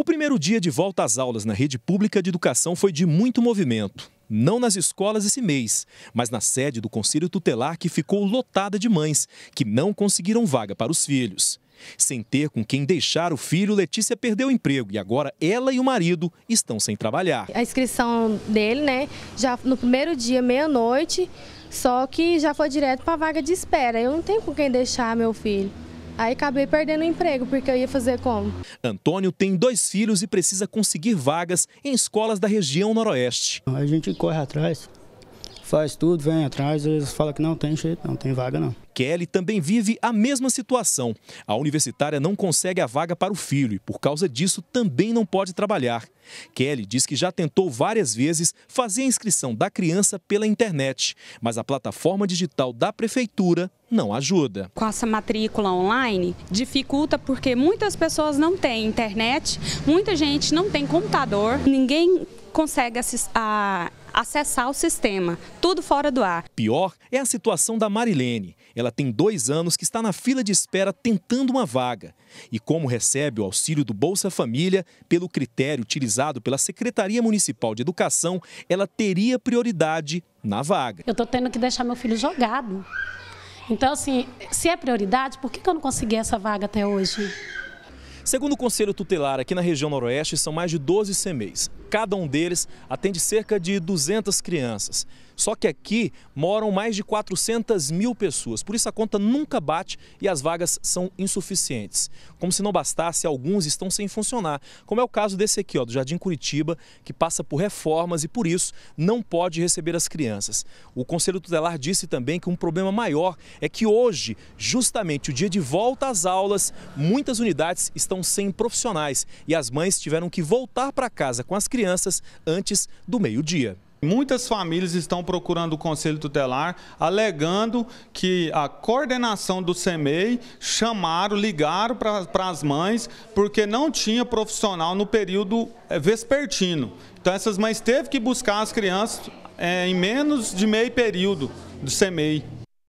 O primeiro dia de volta às aulas na rede pública de educação foi de muito movimento. Não nas escolas esse mês, mas na sede do Conselho Tutelar, que ficou lotada de mães que não conseguiram vaga para os filhos. Sem ter com quem deixar o filho, Letícia perdeu o emprego e agora ela e o marido estão sem trabalhar. A inscrição dele, né, já no primeiro dia, meia-noite, só que já foi direto para a vaga de espera. Eu não tenho com quem deixar meu filho. Aí acabei perdendo o emprego, porque eu ia fazer como? Antônio tem dois filhos e precisa conseguir vagas em escolas da região noroeste. A gente corre atrás, faz tudo, vem atrás, eles falam que não tem jeito, não tem vaga não. Kelly também vive a mesma situação. A universitária não consegue a vaga para o filho e, por causa disso, também não pode trabalhar. Kelly diz que já tentou várias vezes fazer a inscrição da criança pela internet, mas a plataforma digital da prefeitura não ajuda. Com essa matrícula online, dificulta porque muitas pessoas não têm internet, muita gente não tem computador, ninguém consegue a acessar o sistema, tudo fora do ar. Pior é a situação da Marilene. Ela tem dois anos que está na fila de espera tentando uma vaga. E como recebe o auxílio do Bolsa Família, pelo critério utilizado pela Secretaria Municipal de Educação, ela teria prioridade na vaga. Eu estou tendo que deixar meu filho jogado. Então, assim, se é prioridade, por que eu não consegui essa vaga até hoje? Segundo o Conselho Tutelar, aqui na região Noroeste são mais de 12 CMEs. Cada um deles atende cerca de 200 crianças. Só que aqui moram mais de 400 mil pessoas, por isso a conta nunca bate e as vagas são insuficientes. Como se não bastasse, alguns estão sem funcionar, como é o caso desse aqui, ó, do Jardim Curitiba, que passa por reformas e por isso não pode receber as crianças. O Conselho Tutelar disse também que um problema maior é que hoje, justamente o dia de volta às aulas, muitas unidades estão sem profissionais e as mães tiveram que voltar para casa com as crianças crianças antes do meio-dia. Muitas famílias estão procurando o Conselho Tutelar, alegando que a coordenação do CEMEI chamaram, ligaram para as mães, porque não tinha profissional no período é, vespertino. Então essas mães teve que buscar as crianças é, em menos de meio período do CEMEI.